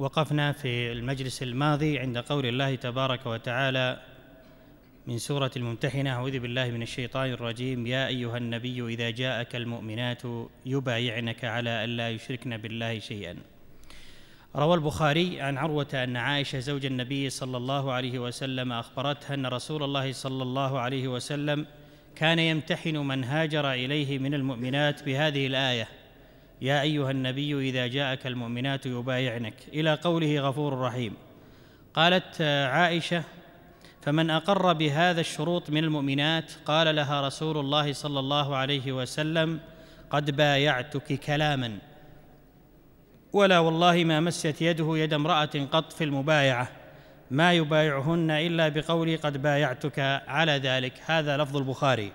وقفنا في المجلس الماضي عند قول الله تبارك وتعالى من سورة الممتحنة أعوذ بالله من الشيطان الرجيم يا أيها النبي إذا جاءك المؤمنات يبايعنك على ألا يشركن بالله شيئا روى البخاري عن عروة أن عائشة زوج النبي صلى الله عليه وسلم أخبرتها أن رسول الله صلى الله عليه وسلم كان يمتحن من هاجر إليه من المؤمنات بهذه الآية يا ايها النبي اذا جاءك المؤمنات يبايعنك الى قوله غفور رحيم قالت عائشه فمن اقر بهذا الشروط من المؤمنات قال لها رسول الله صلى الله عليه وسلم قد بايعتك كلاما ولا والله ما مست يده يد امراه قط في المبايعه ما يبايعهن الا بقولي قد بايعتك على ذلك هذا لفظ البخاري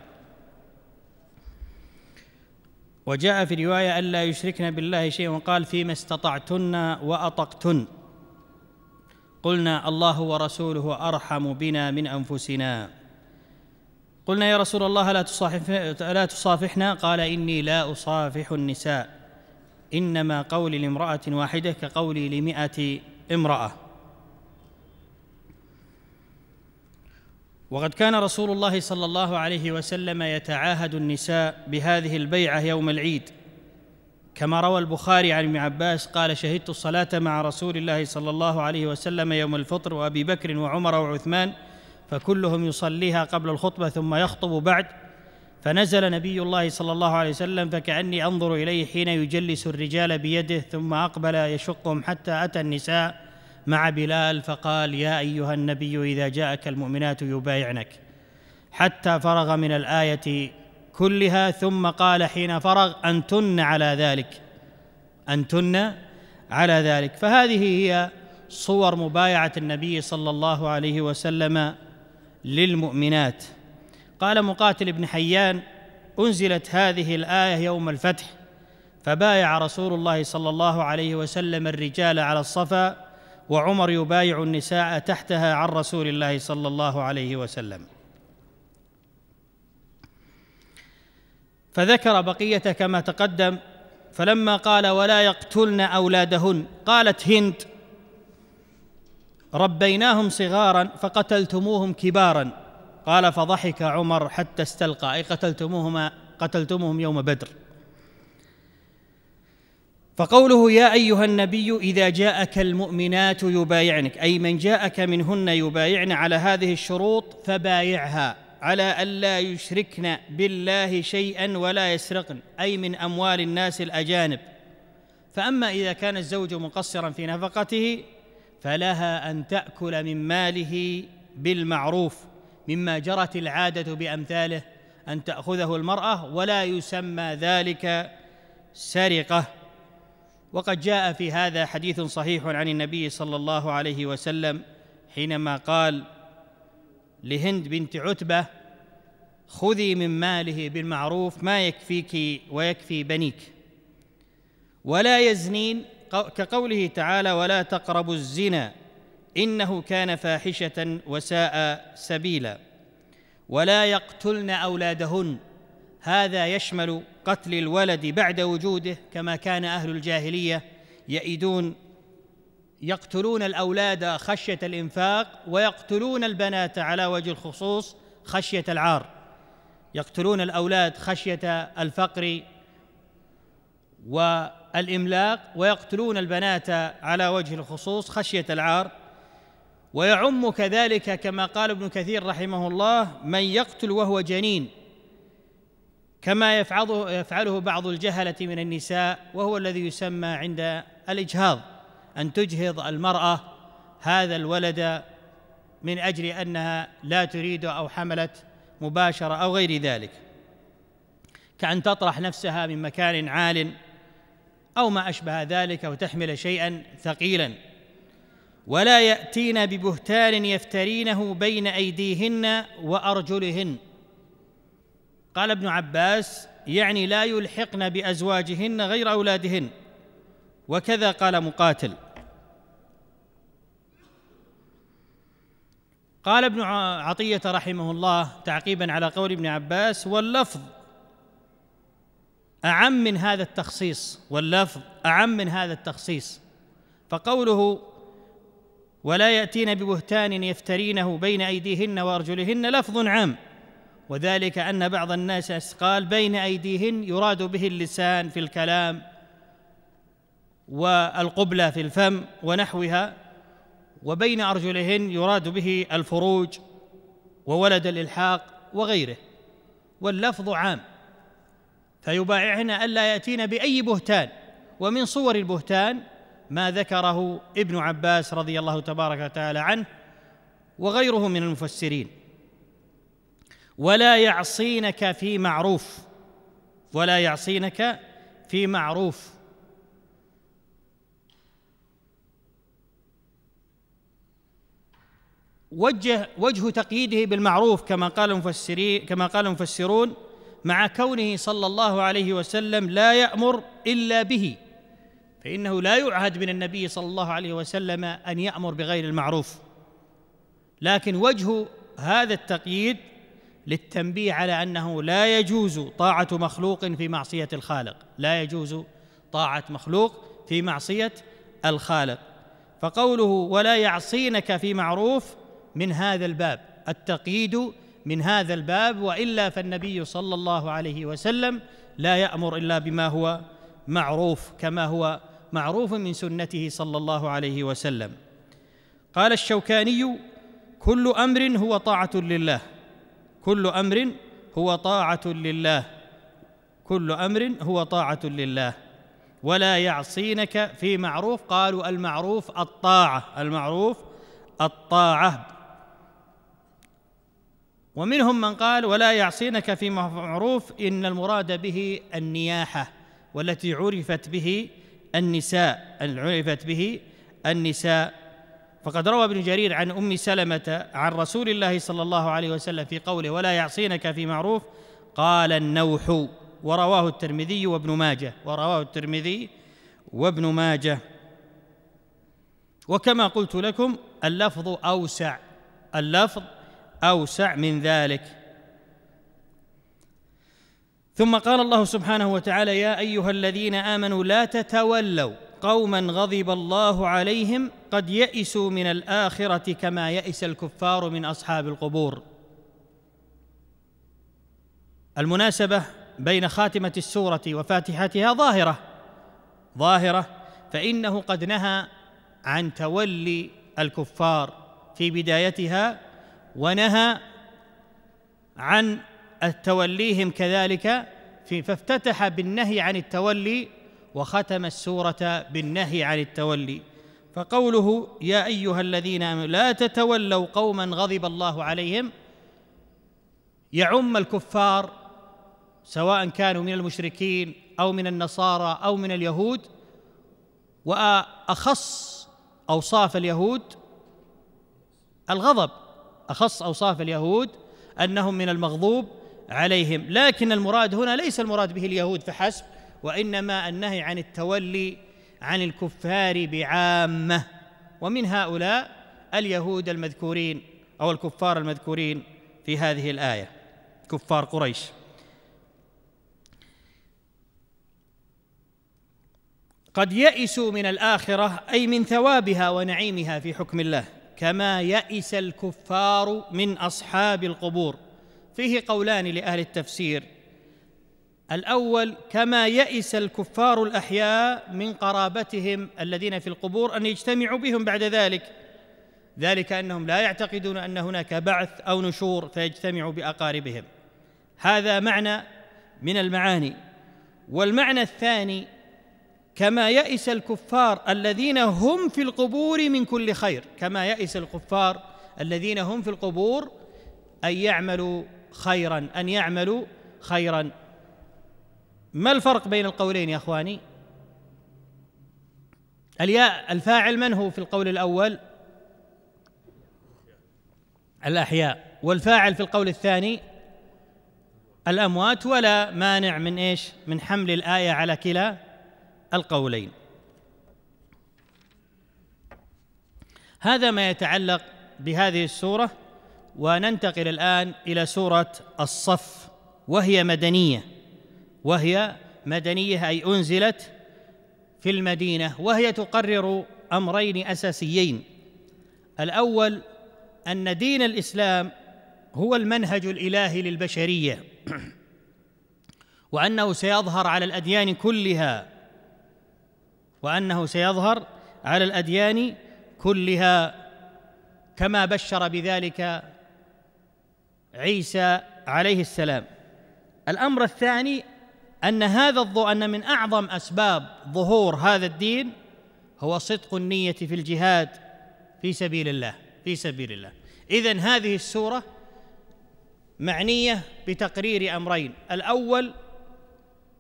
وجاء في روايه الا يشركن بالله شيئا وقال فيما استطعتن واطقتن قلنا الله ورسوله ارحم بنا من انفسنا قلنا يا رسول الله لا لا تصافحنا قال اني لا اصافح النساء انما قولي لامراه واحده كقولي لمئة امراه وقد كان رسول الله صلى الله عليه وسلم يتعاهد النساء بهذه البيعه يوم العيد كما روى البخاري عن ابن عباس قال شهدت الصلاه مع رسول الله صلى الله عليه وسلم يوم الفطر وابي بكر وعمر وعثمان فكلهم يصليها قبل الخطبه ثم يخطب بعد فنزل نبي الله صلى الله عليه وسلم فكاني انظر اليه حين يجلس الرجال بيده ثم اقبل يشقهم حتى اتى النساء مع بلال فقال يا ايها النبي اذا جاءك المؤمنات يبايعنك حتى فرغ من الايه كلها ثم قال حين فرغ انتن على ذلك انتن على ذلك فهذه هي صور مبايعه النبي صلى الله عليه وسلم للمؤمنات قال مقاتل بن حيان انزلت هذه الايه يوم الفتح فبايع رسول الله صلى الله عليه وسلم الرجال على الصفا وعمر يبايع النساء تحتها عن رسول الله صلى الله عليه وسلم فذكر بقيه كما تقدم فلما قال ولا يقتلن اولادهن قالت هند ربيناهم صغارا فقتلتموهم كبارا قال فضحك عمر حتى استلقى اي قتلتموهما قتلتموهم يوم بدر فقوله يا ايها النبي اذا جاءك المؤمنات يبايعنك اي من جاءك منهن يبايعن على هذه الشروط فبايعها على الا يشركن بالله شيئا ولا يسرقن اي من اموال الناس الاجانب فاما اذا كان الزوج مقصرا في نفقته فلها ان تاكل من ماله بالمعروف مما جرت العاده بامثاله ان تاخذه المراه ولا يسمى ذلك سرقه وقد جاء في هذا حديث صحيح عن النبي صلى الله عليه وسلم حينما قال لهند بنت عتبه خذي من ماله بالمعروف ما يكفيك ويكفي بنيك ولا يزنين كقوله تعالى ولا تقربوا الزنا انه كان فاحشه وساء سبيلا ولا يقتلن اولادهن هذا يشمل قتل الولد بعد وجوده كما كان اهل الجاهليه يئدون يقتلون الاولاد خشيه الانفاق ويقتلون البنات على وجه الخصوص خشيه العار يقتلون الاولاد خشيه الفقر والاملاق ويقتلون البنات على وجه الخصوص خشيه العار ويعم كذلك كما قال ابن كثير رحمه الله من يقتل وهو جنين كما يفعله, يفعله بعض الجهلة من النساء وهو الذي يسمى عند الإجهاض أن تجهض المرأة هذا الولد من أجل أنها لا تريد أو حملت مباشرة أو غير ذلك كأن تطرح نفسها من مكان عال أو ما أشبه ذلك وتحمل شيئا ثقيلا ولا يأتين ببهتان يفترينه بين أيديهن وأرجلهن قال ابن عباس يعني لا يلحقن بازواجهن غير اولادهن وكذا قال مقاتل قال ابن عطيه رحمه الله تعقيبا على قول ابن عباس واللفظ اعم من هذا التخصيص واللفظ اعم من هذا التخصيص فقوله ولا ياتين ببهتان يفترينه بين ايديهن وارجلهن لفظ عام وذلك ان بعض الناس قال بين ايديهن يراد به اللسان في الكلام والقبله في الفم ونحوها وبين ارجلهن يراد به الفروج وولد الالحاق وغيره واللفظ عام فيبايعهن الا ياتين باي بهتان ومن صور البهتان ما ذكره ابن عباس رضي الله تبارك وتعالى عنه وغيره من المفسرين ولا يعصينك في معروف ولا يعصينك في معروف وجه وجه تقييده بالمعروف كما قال المفسرين كما قال المفسرون مع كونه صلى الله عليه وسلم لا يأمر إلا به فإنه لا يعهد من النبي صلى الله عليه وسلم أن يأمر بغير المعروف لكن وجه هذا التقييد للتنبيه على انه لا يجوز طاعه مخلوق في معصيه الخالق لا يجوز طاعه مخلوق في معصيه الخالق فقوله ولا يعصينك في معروف من هذا الباب التقييد من هذا الباب والا فالنبي صلى الله عليه وسلم لا يامر الا بما هو معروف كما هو معروف من سنته صلى الله عليه وسلم قال الشوكاني كل امر هو طاعه لله كل امر هو طاعه لله كل امر هو طاعه لله ولا يعصينك في معروف قالوا المعروف الطاعه المعروف الطاعه ومنهم من قال ولا يعصينك في معروف ان المراد به النياحه والتي عرفت به النساء عرفت به النساء فقد روى ابن جرير عن ام سلمه عن رسول الله صلى الله عليه وسلم في قوله ولا يعصينك في معروف قال النوح ورواه الترمذي وابن ماجه ورواه الترمذي وابن ماجه وكما قلت لكم اللفظ اوسع اللفظ اوسع من ذلك ثم قال الله سبحانه وتعالى يا ايها الذين امنوا لا تتولوا قوما غضب الله عليهم قد يئسوا من الاخره كما يئس الكفار من اصحاب القبور المناسبه بين خاتمه السوره وفاتحتها ظاهره ظاهره فانه قد نهى عن تولي الكفار في بدايتها ونهى عن توليهم كذلك في فافتتح بالنهي عن التولي وختم السوره بالنهي عن التولي فقوله يا ايها الذين امنوا لا تتولوا قوما غضب الله عليهم يعم الكفار سواء كانوا من المشركين او من النصارى او من اليهود واخص اوصاف اليهود الغضب اخص اوصاف اليهود انهم من المغضوب عليهم لكن المراد هنا ليس المراد به اليهود فحسب وانما النهي عن التولي عن الكفار بعامه ومن هؤلاء اليهود المذكورين او الكفار المذكورين في هذه الايه كفار قريش قد يئسوا من الاخره اي من ثوابها ونعيمها في حكم الله كما يئس الكفار من اصحاب القبور فيه قولان لاهل التفسير الاول كما يئس الكفار الاحياء من قرابتهم الذين في القبور ان يجتمعوا بهم بعد ذلك ذلك انهم لا يعتقدون ان هناك بعث او نشور فيجتمعوا باقاربهم هذا معنى من المعاني والمعنى الثاني كما يئس الكفار الذين هم في القبور من كل خير كما يئس الكفار الذين هم في القبور ان يعملوا خيرا ان يعملوا خيرا ما الفرق بين القولين يا اخواني الياء الفاعل من هو في القول الاول الاحياء والفاعل في القول الثاني الاموات ولا مانع من ايش من حمل الايه على كلا القولين هذا ما يتعلق بهذه السوره وننتقل الان الى سوره الصف وهي مدنيه وهي مدنيه اي انزلت في المدينه وهي تقرر امرين اساسيين الاول ان دين الاسلام هو المنهج الالهي للبشريه وانه سيظهر على الاديان كلها وانه سيظهر على الاديان كلها كما بشر بذلك عيسى عليه السلام الامر الثاني ان هذا الضوء ان من اعظم اسباب ظهور هذا الدين هو صدق النيه في الجهاد في سبيل الله في سبيل الله اذا هذه السوره معنيه بتقرير امرين الاول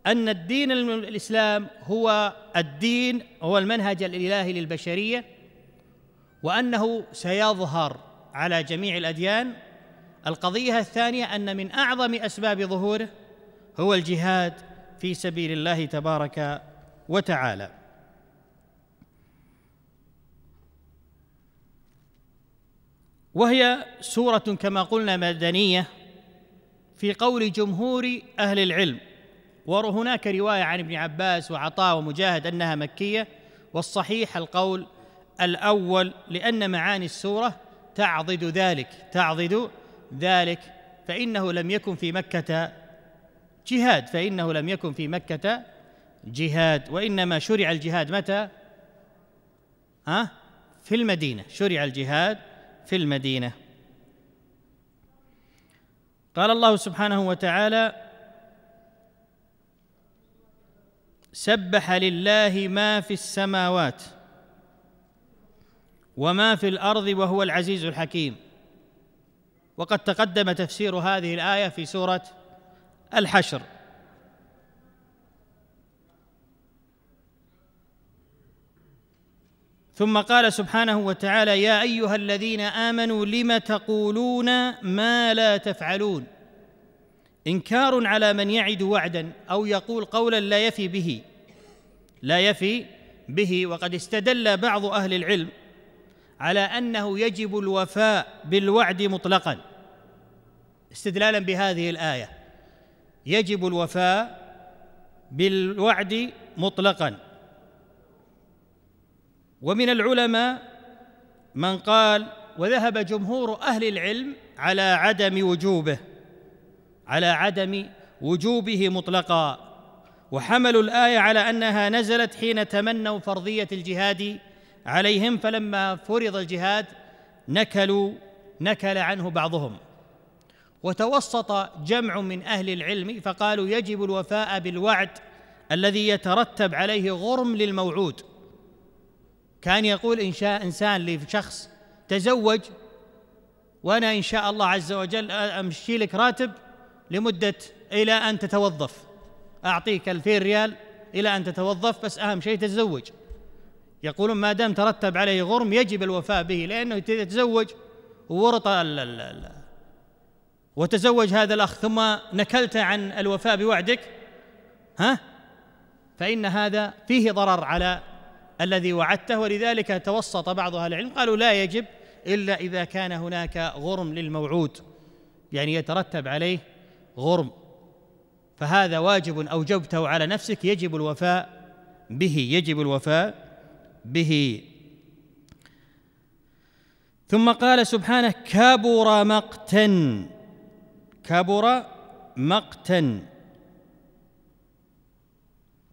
ان الدين الاسلام هو الدين هو المنهج الالهي للبشريه وانه سيظهر على جميع الاديان القضيه الثانيه ان من اعظم اسباب ظهوره هو الجهاد في سبيل الله تبارك وتعالى وهي سوره كما قلنا مدنيه في قول جمهور اهل العلم وهناك روايه عن ابن عباس وعطاء ومجاهد انها مكيه والصحيح القول الاول لان معاني السوره تعضد ذلك تعضد ذلك فانه لم يكن في مكه جهاد فإنه لم يكن في مكة جهاد وإنما شرع الجهاد متى؟ ها؟ في المدينة شرع الجهاد في المدينة قال الله سبحانه وتعالى سبح لله ما في السماوات وما في الارض وهو العزيز الحكيم وقد تقدم تفسير هذه الايه في سوره الحشر ثم قال سبحانه وتعالى يا ايها الذين امنوا لم تقولون ما لا تفعلون انكار على من يعد وعدا او يقول قولا لا يفي به لا يفي به وقد استدل بعض اهل العلم على انه يجب الوفاء بالوعد مطلقا استدلالا بهذه الايه يجب الوفاء بالوعد مطلقا ومن العلماء من قال وذهب جمهور اهل العلم على عدم وجوبه على عدم وجوبه مطلقا وحملوا الايه على انها نزلت حين تمنوا فرضيه الجهاد عليهم فلما فرض الجهاد نكلوا نكل عنه بعضهم وتوسط جمع من اهل العلم فقالوا يجب الوفاء بالوعد الذي يترتب عليه غرم للموعود كان يقول إن شاء إنسان لشخص تزوج وأنا إن شاء الله عز وجل أمشي لك راتب لمدة إلى أن تتوظف أعطيك 2000 ريال إلى أن تتوظف بس أهم شيء تتزوج يقولون ما دام ترتب عليه غرم يجب الوفاء به لأنه يتزوج وورط وتزوج هذا الأخ ثم نكلت عن الوفاء بوعدك ها فإن هذا فيه ضرر على الذي وعدته ولذلك توسط بعض أهل العلم قالوا لا يجب إلا إذا كان هناك غرم للموعود يعني يترتب عليه غرم فهذا واجب أوجبته على نفسك يجب الوفاء به يجب الوفاء به ثم قال سبحانه كبر مقتا كبر مقتا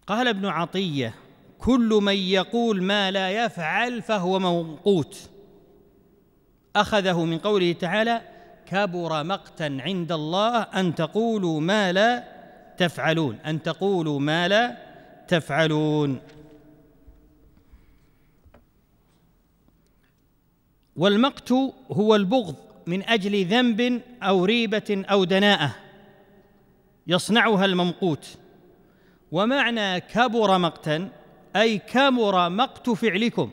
قال ابن عطيه كل من يقول ما لا يفعل فهو موقوت اخذه من قوله تعالى كبر مقتا عند الله ان تقولوا ما لا تفعلون ان تقولوا ما لا تفعلون والمقت هو البغض من اجل ذنب او ريبه او دناءه يصنعها الممقوت ومعنى كبر مقتا اي كبر مقت فعلكم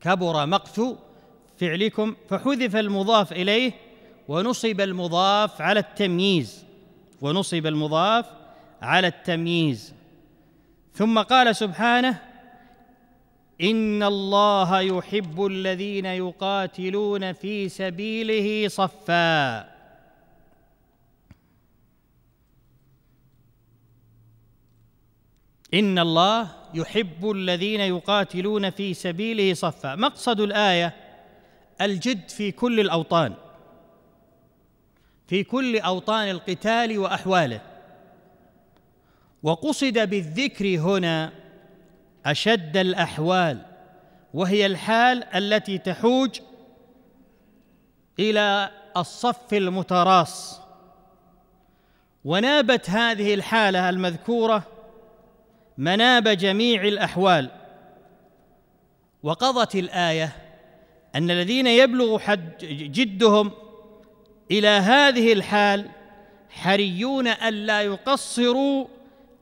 كبر مقت فعلكم فحذف المضاف اليه ونصب المضاف على التمييز ونصب المضاف على التمييز ثم قال سبحانه ان الله يحب الذين يقاتلون في سبيله صفا ان الله يحب الذين يقاتلون في سبيله صفا مقصد الايه الجد في كل الاوطان في كل اوطان القتال واحواله وقصد بالذكر هنا اشد الاحوال وهي الحال التي تحوج الى الصف المتراص ونابت هذه الحاله المذكوره مناب جميع الاحوال وقضت الايه ان الذين يبلغ حد جدهم الى هذه الحال حريون الا يقصروا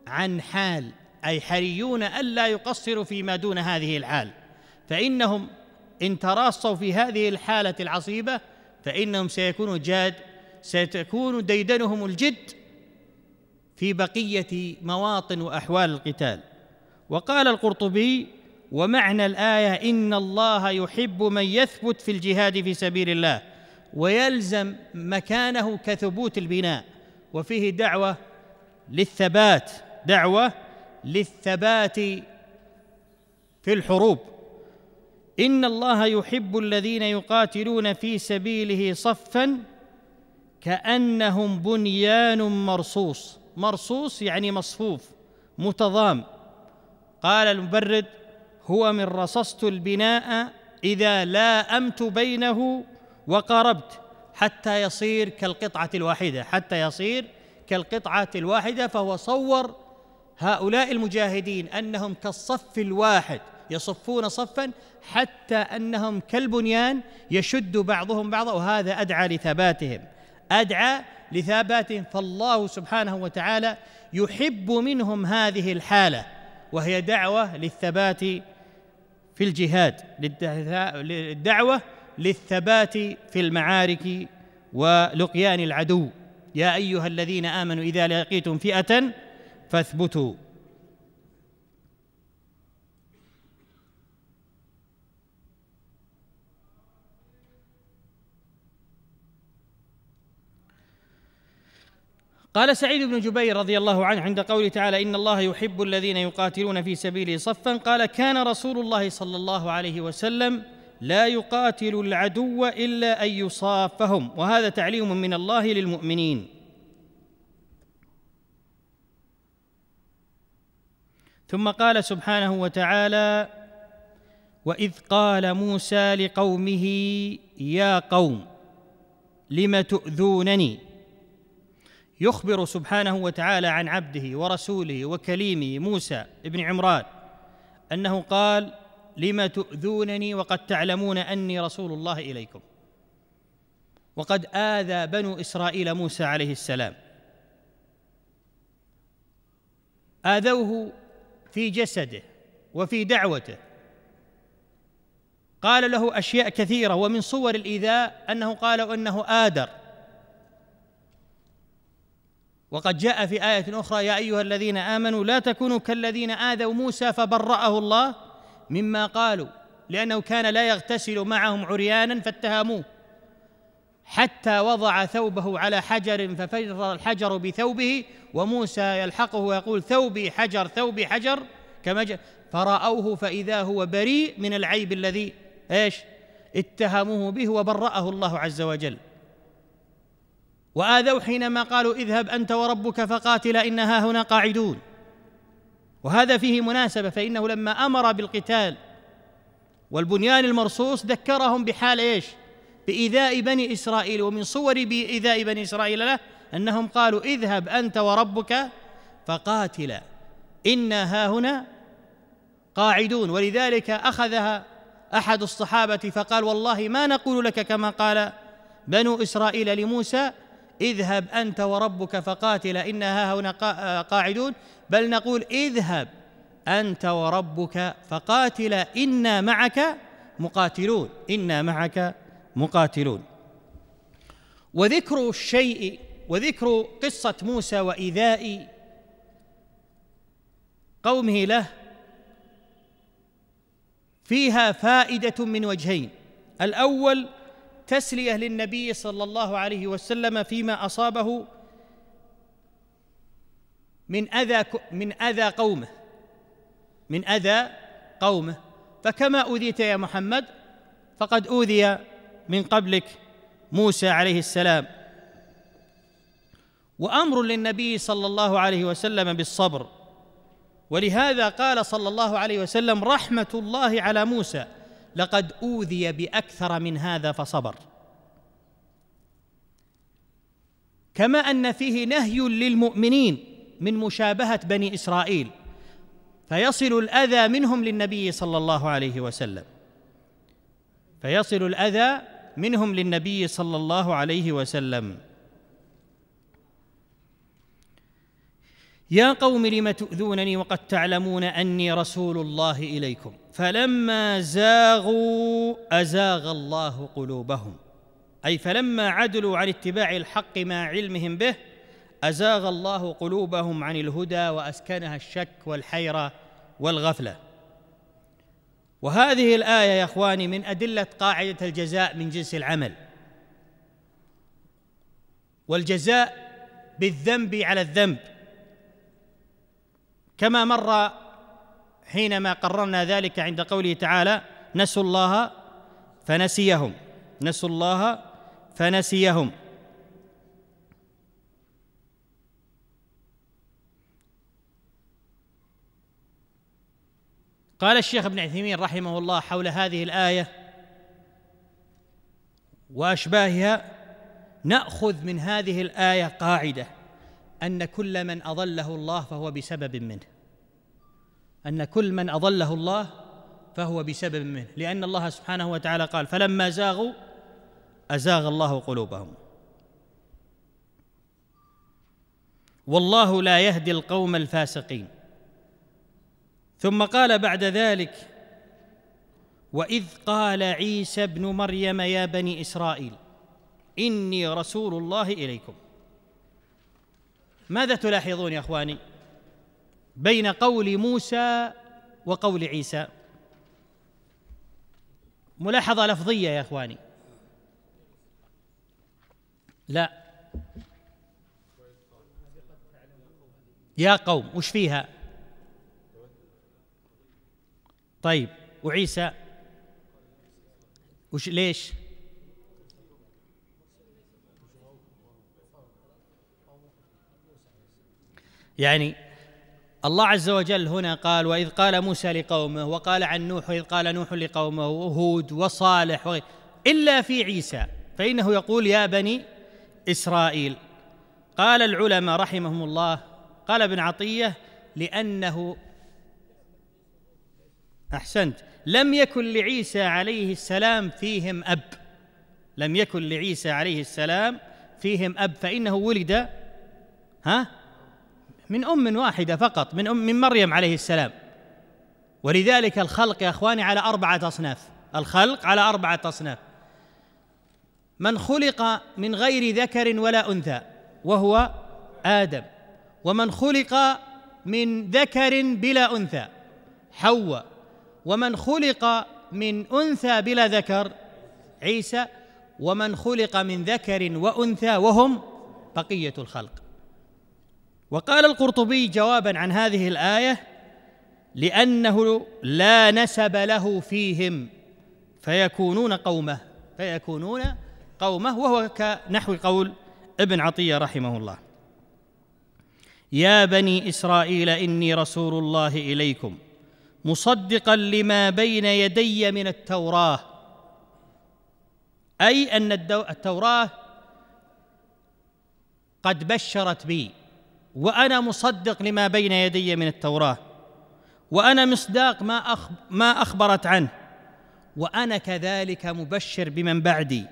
عن حال اي حريون الا يقصروا فيما دون هذه الحال فانهم ان تراصوا في هذه الحاله العصيبه فانهم سيكونوا جاد ستكون ديدنهم الجد في بقيه مواطن واحوال القتال وقال القرطبي ومعنى الايه ان الله يحب من يثبت في الجهاد في سبيل الله ويلزم مكانه كثبوت البناء وفيه دعوه للثبات دعوه للثبات في الحروب ان الله يحب الذين يقاتلون في سبيله صفا كانهم بنيان مرصوص مرصوص يعني مصفوف متضام قال المبرد هو من رصصت البناء اذا لامت بينه وقاربت حتى يصير كالقطعه الواحده حتى يصير كالقطعه الواحده فهو صور هؤلاء المجاهدين انهم كالصف الواحد يصفون صفا حتى انهم كالبنيان يشد بعضهم بعضا وهذا ادعى لثباتهم ادعى لثباتهم فالله سبحانه وتعالى يحب منهم هذه الحاله وهي دعوه للثبات في الجهاد للدعوه للثبات في المعارك ولقيان العدو يا ايها الذين امنوا اذا لقيتم فئه فاثبتوا قال سعيد بن جبير رضي الله عنه عند قوله تعالى ان الله يحب الذين يقاتلون في سبيله صفا قال كان رسول الله صلى الله عليه وسلم لا يقاتل العدو الا ان يصافهم وهذا تعليم من الله للمؤمنين ثم قال سبحانه وتعالى واذ قال موسى لقومه يا قوم لم تؤذونني يخبر سبحانه وتعالى عن عبده ورسوله وكليمه موسى ابن عمران انه قال لم تؤذونني وقد تعلمون اني رسول الله اليكم وقد آذى بنو إسرائيل موسى عليه السلام آذوه في جسده وفي دعوته قال له اشياء كثيره ومن صور الايذاء انه قال انه ادر وقد جاء في ايه اخرى يا ايها الذين امنوا لا تكونوا كالذين اذوا موسى فبراه الله مما قالوا لانه كان لا يغتسل معهم عريانا فاتهموه حتى وضع ثوبه على حجر ففر الحجر بثوبه وموسى يلحقه ويقول ثوبي حجر ثوبي حجر كما فرأوه فإذا هو بريء من العيب الذي ايش اتهموه به وبرأه الله عز وجل وآذوا حينما قالوا اذهب أنت وربك فقاتلا إنها ها هنا قاعدون وهذا فيه مناسبة فإنه لما أمر بالقتال والبنيان المرصوص ذكرهم بحال ايش؟ بإيذاء بني إسرائيل ومن صور بإيذاء بني إسرائيل له أنهم قالوا اذهب أنت وربك فقاتلا إنا هاهنا قاعدون ولذلك أخذها أحد الصحابة فقال والله ما نقول لك كما قال بنو إسرائيل لموسى اذهب أنت وربك فقاتلا إنا هاهنا قاعدون بل نقول اذهب أنت وربك فقاتلا إنا معك مقاتلون إنا معك مقاتلون وذكر الشيء وذكر قصة موسى وإيذاء قومه له فيها فائدة من وجهين الأول تسلية للنبي صلى الله عليه وسلم فيما أصابه من أذى من أذى قومه من أذى قومه فكما أوذيت يا محمد فقد أوذي من قبلك موسى عليه السلام وامر للنبي صلى الله عليه وسلم بالصبر ولهذا قال صلى الله عليه وسلم رحمه الله على موسى لقد اوذي باكثر من هذا فصبر كما ان فيه نهي للمؤمنين من مشابهه بني اسرائيل فيصل الاذى منهم للنبي صلى الله عليه وسلم فيصل الاذى منهم للنبي صلى الله عليه وسلم يا قوم لم تؤذونني وقد تعلمون اني رسول الله اليكم فلما زاغوا ازاغ الله قلوبهم اي فلما عدلوا عن اتباع الحق مع علمهم به ازاغ الله قلوبهم عن الهدى واسكنها الشك والحيره والغفله وهذه الايه يا اخواني من ادله قاعده الجزاء من جنس العمل والجزاء بالذنب على الذنب كما مر حينما قررنا ذلك عند قوله تعالى نسوا الله فنسيهم نسوا الله فنسيهم قال الشيخ ابن عثيمين رحمه الله حول هذه الايه واشباهها ناخذ من هذه الايه قاعده ان كل من اضله الله فهو بسبب منه ان كل من اضله الله فهو بسبب منه لان الله سبحانه وتعالى قال فلما زاغوا ازاغ الله قلوبهم والله لا يهدي القوم الفاسقين ثم قال بعد ذلك واذ قال عيسى ابن مريم يا بني اسرائيل اني رسول الله اليكم ماذا تلاحظون يا اخواني بين قول موسى وقول عيسى ملاحظه لفظيه يا اخواني لا يا قوم وش فيها طيب وعيسى وش ليش؟ يعني الله عز وجل هنا قال وإذ قال موسى لقومه وقال عن نوح وإذ قال نوح لقومه وهود وصالح وغير إلا في عيسى فإنه يقول يا بني إسرائيل قال العلماء رحمهم الله قال ابن عطية لأنه احسنت لم يكن لعيسى عليه السلام فيهم اب لم يكن لعيسى عليه السلام فيهم اب فانه ولد ها من ام واحده فقط من ام من مريم عليه السلام ولذلك الخلق يا اخواني على اربعه اصناف الخلق على اربعه اصناف من خلق من غير ذكر ولا انثى وهو ادم ومن خلق من ذكر بلا انثى حواء ومن خلق من انثى بلا ذكر عيسى ومن خلق من ذكر وانثى وهم بقيه الخلق وقال القرطبي جوابا عن هذه الايه لانه لا نسب له فيهم فيكونون قومه فيكونون قومه وهو كنحو قول ابن عطيه رحمه الله يا بني اسرائيل اني رسول الله اليكم مصدقا لما بين يدي من التوراه اي ان التوراه قد بشرت بي وانا مصدق لما بين يدي من التوراه وانا مصداق ما ما اخبرت عنه وانا كذلك مبشر بمن بعدي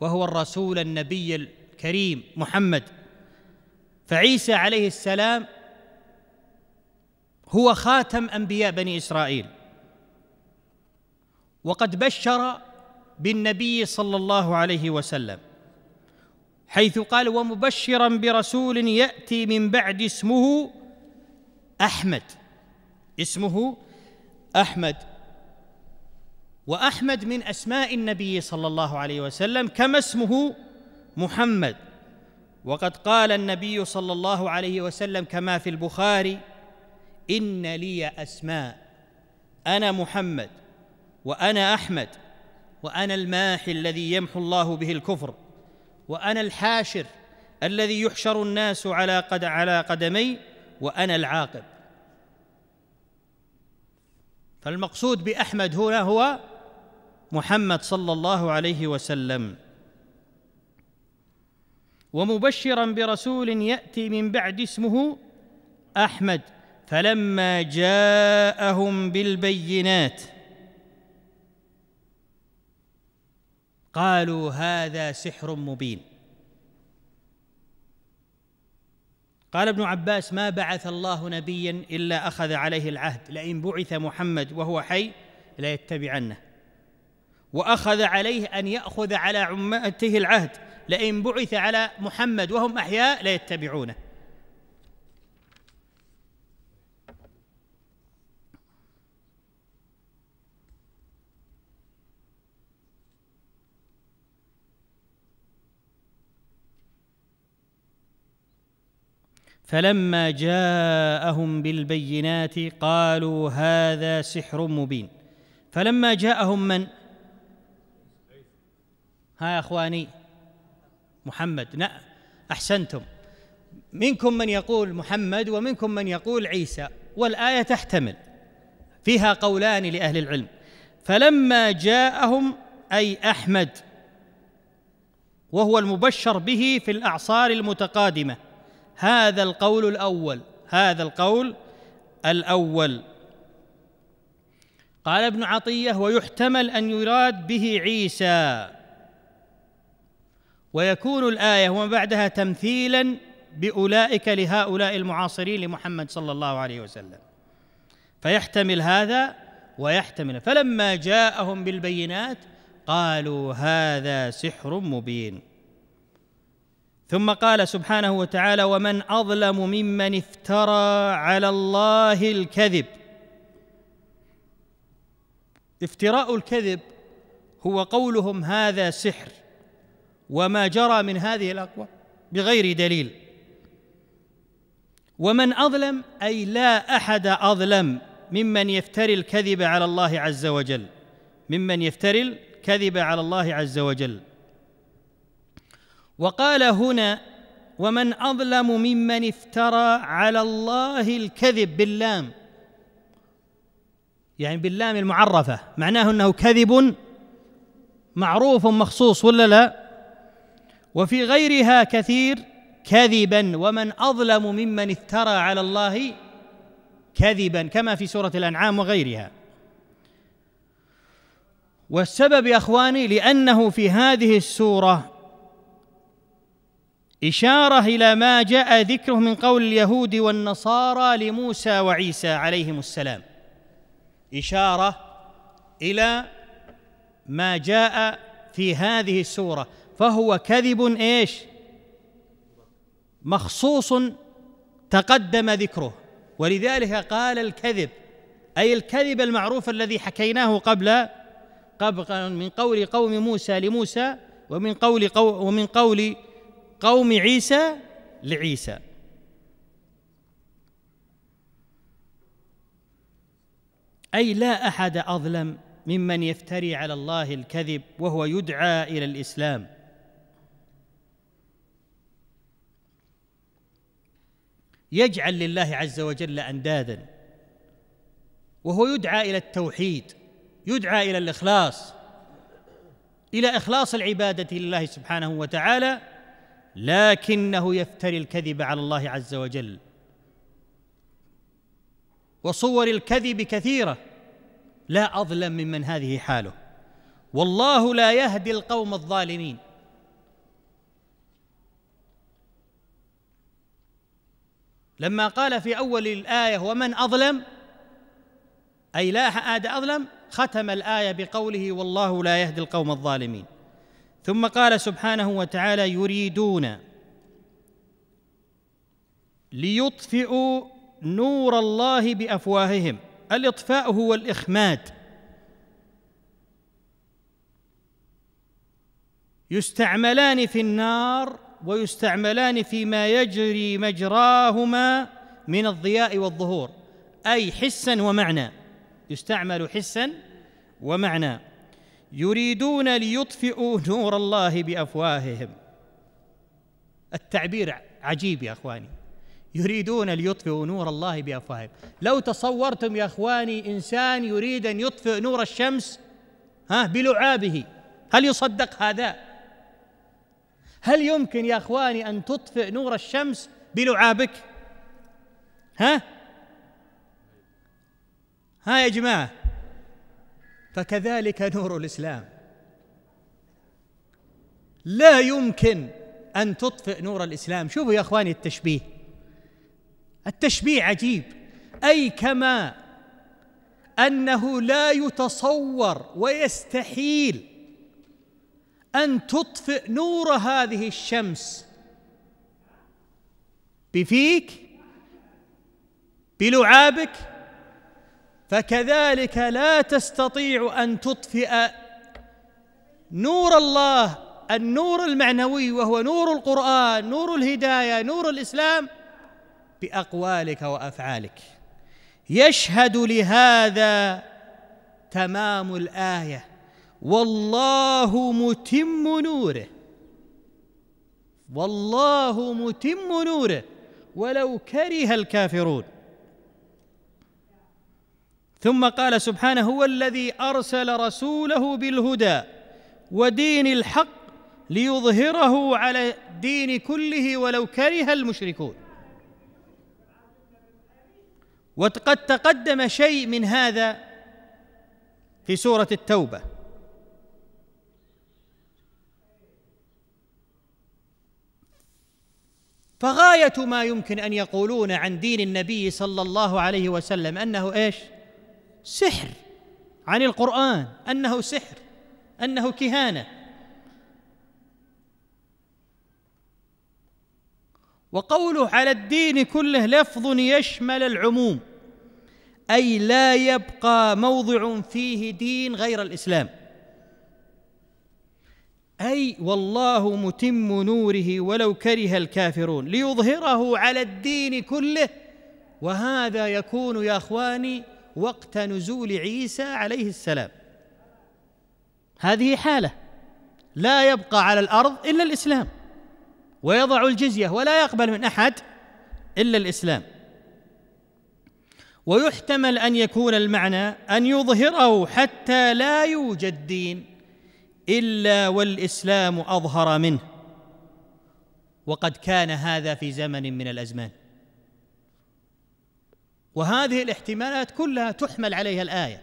وهو الرسول النبي الكريم محمد فعيسى عليه السلام هو خاتم انبياء بني اسرائيل وقد بشر بالنبي صلى الله عليه وسلم حيث قال ومبشرا برسول ياتي من بعد اسمه احمد اسمه احمد واحمد من اسماء النبي صلى الله عليه وسلم كما اسمه محمد وقد قال النبي صلى الله عليه وسلم كما في البخاري ان لي اسماء انا محمد وانا احمد وانا الماحي الذي يمحو الله به الكفر وانا الحاشر الذي يحشر الناس على قد على قدمي وانا العاقب فالمقصود باحمد هنا هو محمد صلى الله عليه وسلم ومبشرا برسول ياتي من بعد اسمه احمد فلما جاءهم بالبينات قالوا هذا سحر مبين قال ابن عباس ما بعث الله نبيا الا اخذ عليه العهد لئن بعث محمد وهو حي ليتبعنه واخذ عليه ان ياخذ على عمته العهد لئن بعث على محمد وهم احياء ليتبعونه فلما جاءهم بالبينات قالوا هذا سحر مبين فلما جاءهم من ها يا اخواني محمد نعم احسنتم منكم من يقول محمد ومنكم من يقول عيسى والايه تحتمل فيها قولان لاهل العلم فلما جاءهم اي احمد وهو المبشر به في الاعصار المتقادمه هذا القول الاول هذا القول الاول قال ابن عطيه ويحتمل ان يراد به عيسى ويكون الايه وما بعدها تمثيلا باولئك لهؤلاء المعاصرين لمحمد صلى الله عليه وسلم فيحتمل هذا ويحتمل فلما جاءهم بالبينات قالوا هذا سحر مبين ثم قال سبحانه وتعالى ومن اظلم ممن افترى على الله الكذب افتراء الكذب هو قولهم هذا سحر وما جرى من هذه الاقوال بغير دليل ومن اظلم اي لا احد اظلم ممن يفتري الكذب على الله عز وجل ممن يفتري الكذب على الله عز وجل وقال هنا ومن اظلم ممن افترى على الله الكذب باللام يعني باللام المعرفه معناه انه كذب معروف مخصوص ولا لا وفي غيرها كثير كذبا ومن اظلم ممن افترى على الله كذبا كما في سوره الانعام وغيرها والسبب يا اخواني لانه في هذه السوره إشارة إلى ما جاء ذكره من قول اليهود والنصارى لموسى وعيسى عليهم السلام إشارة إلى ما جاء في هذه السورة فهو كذب ايش؟ مخصوص تقدم ذكره ولذلك قال الكذب أي الكذب المعروف الذي حكيناه قبل قبل من قول قوم موسى لموسى ومن قول قو ومن قول قوم عيسى لعيسى اي لا احد اظلم ممن يفتري على الله الكذب وهو يدعى الى الاسلام يجعل لله عز وجل اندادا وهو يدعى الى التوحيد يدعى الى الاخلاص الى اخلاص العباده لله سبحانه وتعالى لكنه يفتري الكذب على الله عز وجل وصور الكذب كثيره لا اظلم ممن هذه حاله والله لا يهدي القوم الظالمين لما قال في اول الايه ومن اظلم اي لا احد اظلم ختم الايه بقوله والله لا يهدي القوم الظالمين ثم قال سبحانه وتعالى يريدون ليطفئوا نور الله بافواههم الاطفاء هو الاخماد يستعملان في النار ويستعملان فيما يجري مجراهما من الضياء والظهور اي حسا ومعنى يستعمل حسا ومعنى يريدون ليطفئوا نور الله بافواههم التعبير عجيب يا اخواني يريدون ليطفئوا نور الله بافواههم لو تصورتم يا اخواني انسان يريد ان يطفئ نور الشمس ها بلعابه هل يصدق هذا هل يمكن يا اخواني ان تطفئ نور الشمس بلعابك ها ها يا جماعه فكذلك نور الاسلام لا يمكن ان تطفئ نور الاسلام شوفوا يا اخواني التشبيه التشبيه عجيب اي كما انه لا يتصور ويستحيل ان تطفئ نور هذه الشمس بفيك بلعابك فكذلك لا تستطيع ان تطفئ نور الله النور المعنوي وهو نور القران نور الهدايه نور الاسلام باقوالك وافعالك يشهد لهذا تمام الايه والله متم نوره والله متم نوره ولو كره الكافرون ثم قال سبحانه هو الذي ارسل رسوله بالهدى ودين الحق ليظهره على الدين كله ولو كره المشركون وقد تقدم شيء من هذا في سوره التوبه فغايه ما يمكن ان يقولون عن دين النبي صلى الله عليه وسلم انه ايش سحر عن القرآن أنه سحر أنه كهانة وقوله على الدين كله لفظ يشمل العموم أي لا يبقى موضع فيه دين غير الإسلام أي والله متم نوره ولو كره الكافرون ليظهره على الدين كله وهذا يكون يا اخواني وقت نزول عيسى عليه السلام هذه حاله لا يبقى على الارض الا الاسلام ويضع الجزيه ولا يقبل من احد الا الاسلام ويحتمل ان يكون المعنى ان يظهره حتى لا يوجد دين الا والاسلام اظهر منه وقد كان هذا في زمن من الازمان وهذه الاحتمالات كلها تحمل عليها الايه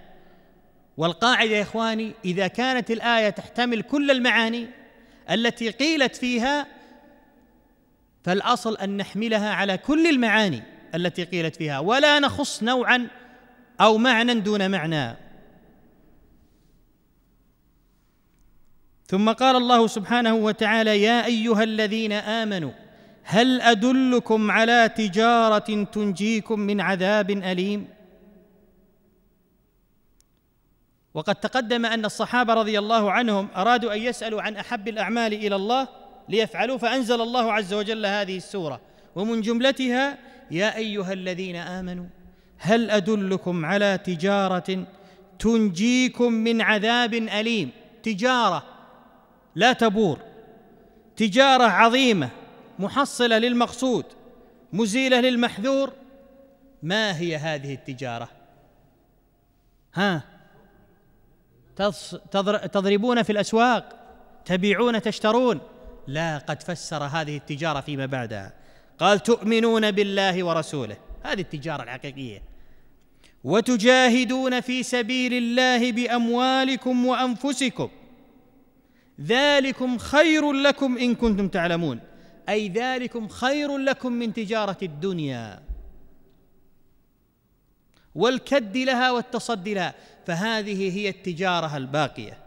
والقاعده يا اخواني اذا كانت الايه تحتمل كل المعاني التي قيلت فيها فالاصل ان نحملها على كل المعاني التي قيلت فيها ولا نخص نوعا او معنى دون معنى ثم قال الله سبحانه وتعالى يا ايها الذين امنوا هل ادلكم على تجاره تنجيكم من عذاب اليم وقد تقدم ان الصحابه رضي الله عنهم ارادوا ان يسالوا عن احب الاعمال الى الله ليفعلوا فانزل الله عز وجل هذه السوره ومن جملتها يا ايها الذين امنوا هل ادلكم على تجاره تنجيكم من عذاب اليم تجاره لا تبور تجاره عظيمه محصله للمقصود مزيله للمحذور ما هي هذه التجاره ها تضربون في الاسواق تبيعون تشترون لا قد فسر هذه التجاره فيما بعدها قال تؤمنون بالله ورسوله هذه التجاره الحقيقيه وتجاهدون في سبيل الله باموالكم وانفسكم ذلكم خير لكم ان كنتم تعلمون اي ذلكم خير لكم من تجاره الدنيا والكد لها والتصدي لها فهذه هي التجاره الباقيه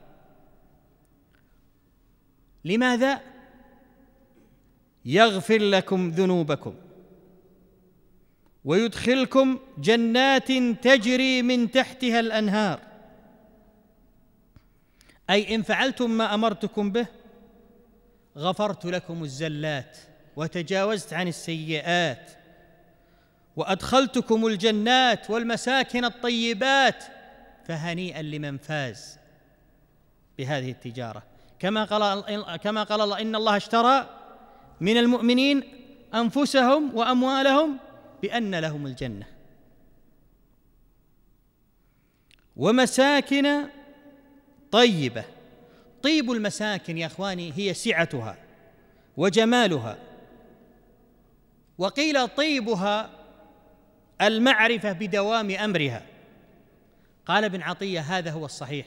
لماذا يغفر لكم ذنوبكم ويدخلكم جنات تجري من تحتها الانهار اي ان فعلتم ما امرتكم به غفرت لكم الزلات وتجاوزت عن السيئات وادخلتكم الجنات والمساكن الطيبات فهنيئا لمن فاز بهذه التجاره كما قال كما قال الله ان الله اشترى من المؤمنين انفسهم واموالهم بان لهم الجنه ومساكن طيبه طيب المساكن يا اخواني هي سعتها وجمالها وقيل طيبها المعرفه بدوام امرها قال ابن عطيه هذا هو الصحيح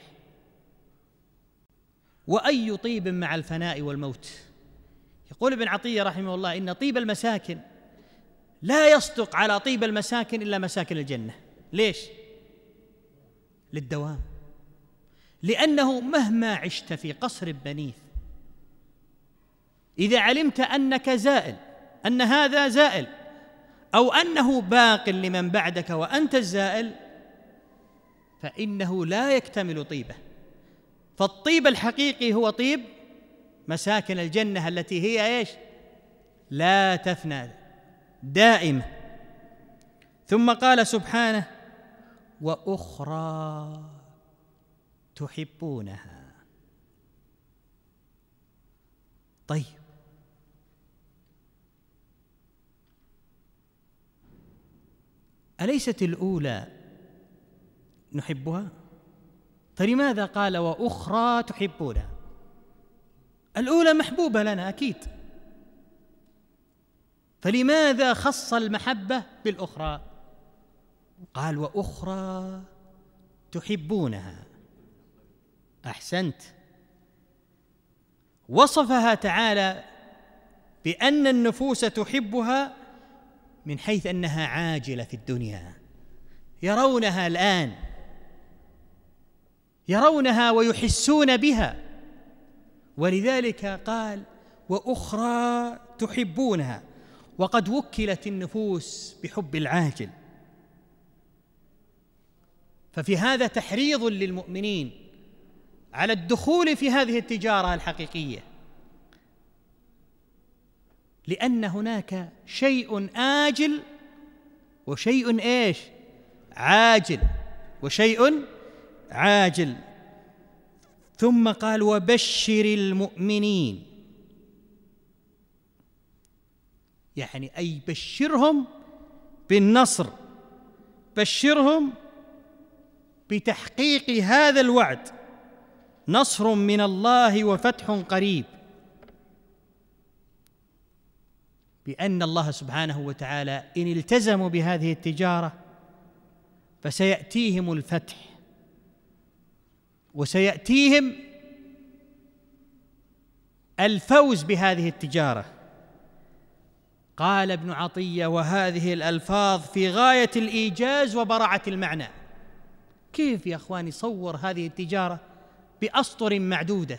واي طيب مع الفناء والموت يقول ابن عطيه رحمه الله ان طيب المساكن لا يصدق على طيب المساكن الا مساكن الجنه ليش للدوام لأنه مهما عشت في قصر بنيث إذا علمت أنك زائل أن هذا زائل أو أنه باق لمن بعدك وأنت الزائل فإنه لا يكتمل طيبه فالطيب الحقيقي هو طيب مساكن الجنة التي هي ايش؟ لا تفنى دائمة ثم قال سبحانه وأخرى تحبونها طيب اليست الاولى نحبها فلماذا قال واخرى تحبونها الاولى محبوبه لنا اكيد فلماذا خص المحبه بالاخرى قال واخرى تحبونها احسنت وصفها تعالى بان النفوس تحبها من حيث انها عاجله في الدنيا يرونها الان يرونها ويحسون بها ولذلك قال واخرى تحبونها وقد وكلت النفوس بحب العاجل ففي هذا تحريض للمؤمنين على الدخول في هذه التجاره الحقيقيه لان هناك شيء اجل وشيء ايش عاجل وشيء عاجل ثم قال وبشر المؤمنين يعني اي بشرهم بالنصر بشرهم بتحقيق هذا الوعد نصر من الله وفتح قريب بان الله سبحانه وتعالى ان التزموا بهذه التجاره فسياتيهم الفتح وسياتيهم الفوز بهذه التجاره قال ابن عطيه وهذه الالفاظ في غايه الايجاز وبراعه المعنى كيف يا اخواني صور هذه التجاره باسطر معدوده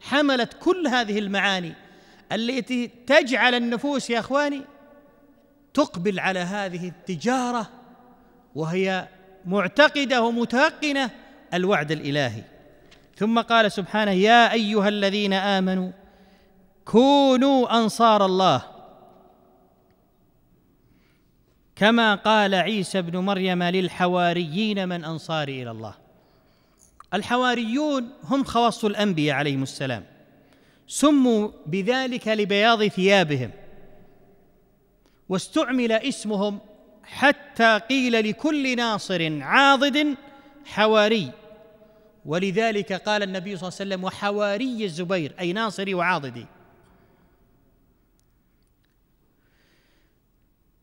حملت كل هذه المعاني التي تجعل النفوس يا اخواني تقبل على هذه التجاره وهي معتقده ومتيقنه الوعد الالهي ثم قال سبحانه يا ايها الذين امنوا كونوا انصار الله كما قال عيسى ابن مريم للحواريين من انصاري الى الله الحواريون هم خواص الانبياء عليهم السلام سموا بذلك لبياض ثيابهم واستعمل اسمهم حتى قيل لكل ناصر عاضد حواري ولذلك قال النبي صلى الله عليه وسلم وحواري الزبير اي ناصري وعاضدي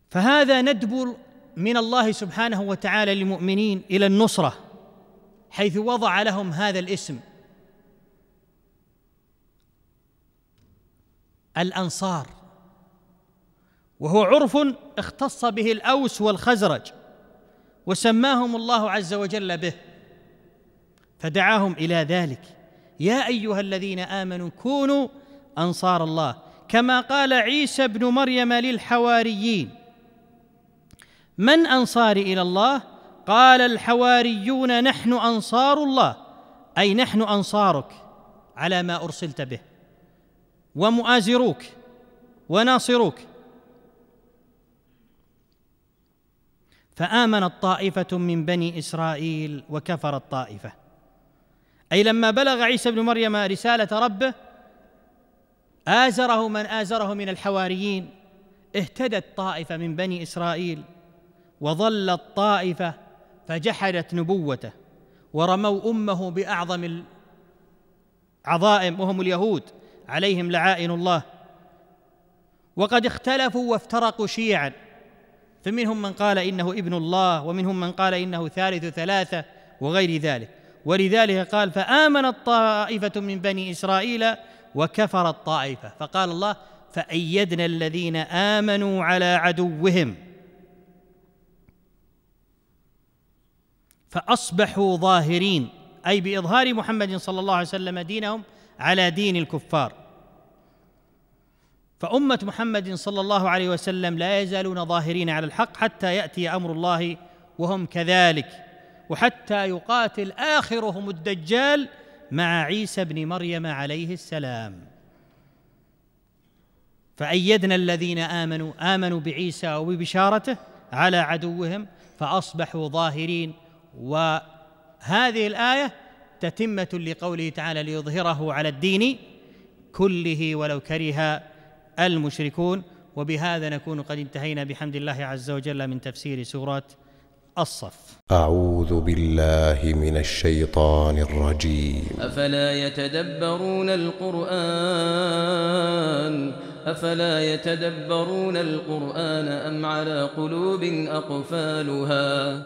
فهذا ندب من الله سبحانه وتعالى للمؤمنين الى النصره حيث وضع لهم هذا الاسم الانصار وهو عرف اختص به الاوس والخزرج وسماهم الله عز وجل به فدعاهم الى ذلك يا ايها الذين امنوا كونوا انصار الله كما قال عيسى ابن مريم للحواريين من انصاري الى الله قال الحواريون نحن انصار الله اي نحن انصارك على ما ارسلت به ومؤازروك وناصروك فامنت طائفه من بني اسرائيل وكفرت طائفه اي لما بلغ عيسى ابن مريم رساله ربه ازره من ازره من الحواريين اهتدت طائفه من بني اسرائيل وظلت طائفه فجحدت نبوته ورموا امه باعظم العظائم وهم اليهود عليهم لعائن الله وقد اختلفوا وافترقوا شيعا فمنهم من قال انه ابن الله ومنهم من قال انه ثالث ثلاثه وغير ذلك ولذلك قال فامنت طائفه من بني اسرائيل وكفرت طائفه فقال الله فايدنا الذين امنوا على عدوهم فاصبحوا ظاهرين اي باظهار محمد صلى الله عليه وسلم دينهم على دين الكفار فامه محمد صلى الله عليه وسلم لا يزالون ظاهرين على الحق حتى ياتي امر الله وهم كذلك وحتى يقاتل اخرهم الدجال مع عيسى بن مريم عليه السلام فأيدنا الذين آمنوا آمنوا بعيسى وببشارته على عدوهم فأصبحوا ظاهرين وهذه الايه تتمه لقوله تعالى ليظهره على الدين كله ولو كره المشركون وبهذا نكون قد انتهينا بحمد الله عز وجل من تفسير سوره الصف أعوذ بالله من الشيطان الرجيم أفلا يتدبرون القرآن أفلا يتدبرون القرآن أم على قلوب أقفالها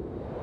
you